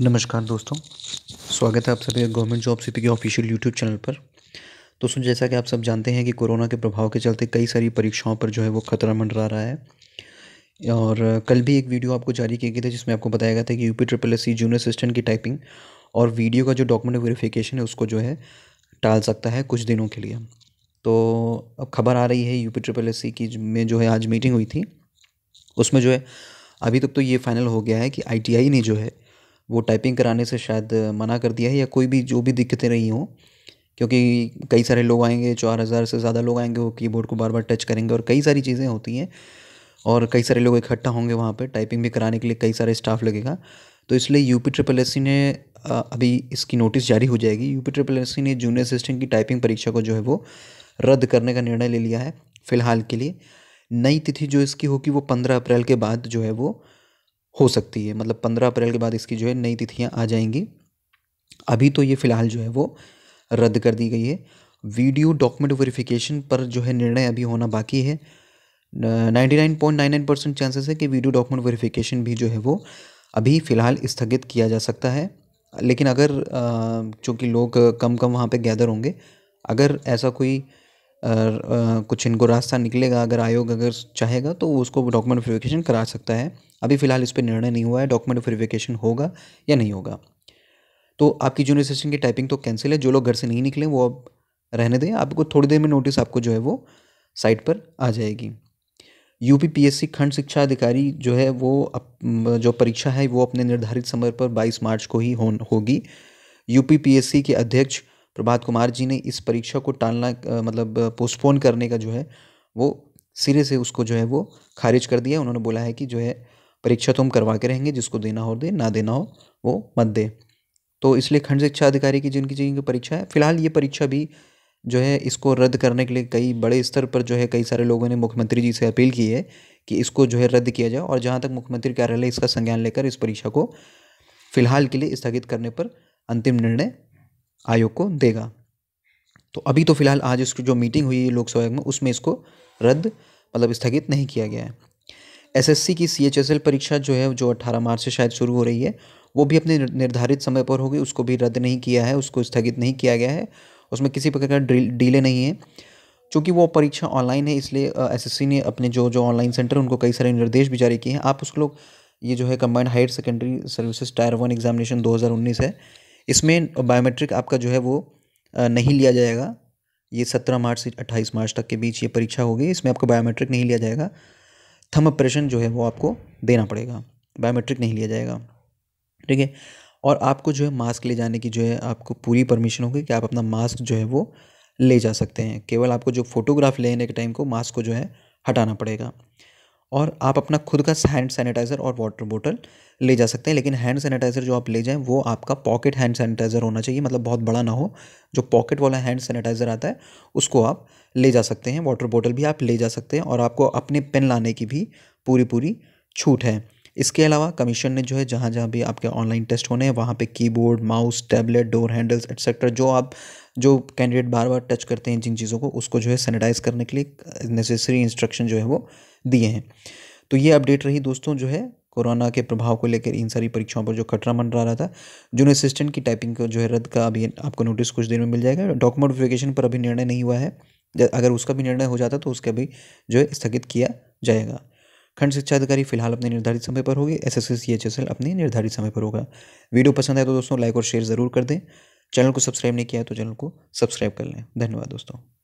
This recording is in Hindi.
नमस्कार दोस्तों स्वागत है आप सभी गवर्नमेंट जॉब सिटी के ऑफिशियल यूट्यूब चैनल पर दोस्तों जैसा कि आप सब जानते हैं कि कोरोना के प्रभाव के चलते कई सारी परीक्षाओं पर जो है वो खतरा मंडरा रहा है और कल भी एक वीडियो आपको जारी किया गया था जिसमें आपको बताया गया था कि UP triple S C junior assistant की टाइपिंग और वीडियो का जो डॉक्यूमेंट वेरीफिकेशन है उसको जो है टाल सकता है कुछ दिनों के लिए तो अब खबर आ रही है यूपी ट्रिपल एस सी की में जो है आज मीटिंग हुई थी उसमें जो है अभी तक तो ये फाइनल हो गया है कि आई ने जो है वो टाइपिंग कराने से शायद मना कर दिया है या कोई भी जो भी दिक्कतें रही हों क्योंकि कई सारे लोग आएंगे चार हज़ार से ज़्यादा लोग आएंगे वो कीबोर्ड को बार बार टच करेंगे और कई सारी चीज़ें होती हैं और कई सारे लोग इकट्ठा होंगे वहाँ पर टाइपिंग भी कराने के लिए कई सारे स्टाफ लगेगा तो इसलिए U P triple S C ने अभी इसकी नोटिस जारी हो जाएगी U P triple S C ने जूनियर असिस्टेंट की टाइपिंग परीक्षा को जो है वो रद्द करने का निर्णय ले लिया है फ़िलहाल के लिए नई तिथि जो इसकी होगी वो पंद्रह अप्रैल के बाद जो है वो हो सकती है मतलब पंद्रह अप्रैल के बाद इसकी जो है नई तिथियाँ आ जाएंगी अभी तो ये फ़िलहाल जो है वो रद्द कर दी गई है वीडियो डॉक्यूमेंट वेरिफिकेशन पर जो है निर्णय अभी होना बाकी है ninety nine point nine nine percent chances है कि वीडियो डॉक्यूमेंट वेरिफिकेशन भी जो है वो अभी फ़िलहाल स्थगित किया जा सकता है लेकिन अगर चूँकि लोग कम कम वहाँ पे गैदर होंगे अगर ऐसा कोई कुछ इनको रास्ता निकलेगा अगर आयोग अगर चाहेगा तो उसको डॉक्यूमेंट वेरिफिकेशन करा सकता है अभी फ़िलहाल इस पर निर्णय नहीं हुआ है डॉक्यूमेंट वेरिफिकेशन होगा या नहीं होगा तो आपकी जूनियर सेशन की टाइपिंग तो कैंसिल है जो लोग घर से नहीं निकले वो अब रहने दें आपको थोड़ी देर में नोटिस आपको जो है वो साइट पर आ जाएगी यू पीएससी खंड शिक्षा अधिकारी जो है वो अप, जो परीक्षा है वो अपने निर्धारित समय पर 22 मार्च को ही होगी यू पीएससी के अध्यक्ष प्रभात कुमार जी ने इस परीक्षा को टालना मतलब पोस्टपोन करने का जो है वो सिरे से उसको जो है वो खारिज कर दिया उन्होंने बोला है कि जो है परीक्षा तो हम करवा के रहेंगे जिसको देना हो दे ना देना हो वो मत दे तो इसलिए खंड शिक्षा अधिकारी की जिनकी जिनकी परीक्षा है फिलहाल ये परीक्षा भी जो है इसको रद्द करने के लिए कई बड़े स्तर पर जो है कई सारे लोगों ने मुख्यमंत्री जी से अपील की है कि इसको जो है रद्द किया जाए और जहाँ तक मुख्यमंत्री कार्यालय इसका संज्ञान लेकर इस परीक्षा को फिलहाल के लिए स्थगित करने पर अंतिम निर्णय आयोग को देगा तो अभी तो फिलहाल आज इसकी जो मीटिंग हुई लोकसभा आयोग में उसमें इसको रद्द मतलब स्थगित नहीं किया गया है एसएससी की सीएचएसएल परीक्षा जो है जो 18 मार्च से शायद शुरू हो रही है वो भी अपने निर्धारित समय पर होगी उसको भी रद्द नहीं किया है उसको स्थगित नहीं किया गया है उसमें किसी प्रकार का डीले नहीं है चूँकि वो परीक्षा ऑनलाइन है इसलिए एस ने अपने जो जो ऑनलाइन सेंटर उनको कई सारे निर्देश भी जारी किए हैं आप उस लोग ये जो है combined higher secondary services tier one examination 2019 है इसमें बायोमेट्रिक आपका जो है वो नहीं लिया जाएगा ये सत्रह मार्च से अट्ठाईस मार्च तक के बीच ये परीक्षा होगी इसमें आपका बायोमेट्रिक नहीं लिया जाएगा थम ऑपरेशन जो है वो आपको देना पड़ेगा बायोमेट्रिक नहीं लिया जाएगा ठीक है और आपको जो है मास्क ले जाने की जो है आपको पूरी परमिशन होगी कि आप अपना मास्क जो है वो ले जा सकते हैं केवल आपको जो फोटोग्राफ लेने के टाइम को मास्क को जो है हटाना पड़ेगा और आप अपना खुद का हैंड सैनिटाइज़र और वाटर बोतल ले जा सकते हैं लेकिन हैंड सैनिटाइज़र जो आप ले जाएं वो आपका पॉकेट हैंड सैनिटाइज़र होना चाहिए मतलब बहुत बड़ा ना हो जो पॉकेट वाला हैंड सैनिटाइज़र आता है उसको आप ले जा सकते हैं वाटर बोतल भी आप ले जा सकते हैं और आपको अपने पेन लाने की भी पूरी पूरी छूट है इसके अलावा कमीशन ने जो है जहाँ जहाँ भी आपके ऑनलाइन टेस्ट होने हैं वहाँ पे keyboard mouse tablet door handles etcetera जो आप जो कैंडिडेट बार बार टच करते हैं जिन चीज़ों को उसको जो है सैनिटाइज करने के लिए नेसेसरी इंस्ट्रक्शन जो है वो दिए हैं तो ये अपडेट रही दोस्तों जो है कोरोना के प्रभाव को लेकर इन सारी परीक्षाओं पर जो खतरा मंडरा रहा था जून असिस्टेंट की टाइपिंग का जो है रद्द का अभी आपको नोटिस कुछ देर में मिल जाएगा डॉक्यूमेंट वेरिफिकेशन पर अभी निर्णय नहीं हुआ है अगर उसका भी निर्णय हो जाता तो उसका भी जो है स्थगित किया जाएगा खंड शिक्षा अधिकारी फिलहाल अपने निर्धारित समय पर होगी S S C H S L अपने निर्धारित समय पर होगा वीडियो पसंद आए तो दोस्तों लाइक और शेयर ज़रूर कर दें चैनल को सब्सक्राइब नहीं किया तो चैनल को सब्सक्राइब कर लें धन्यवाद दोस्तों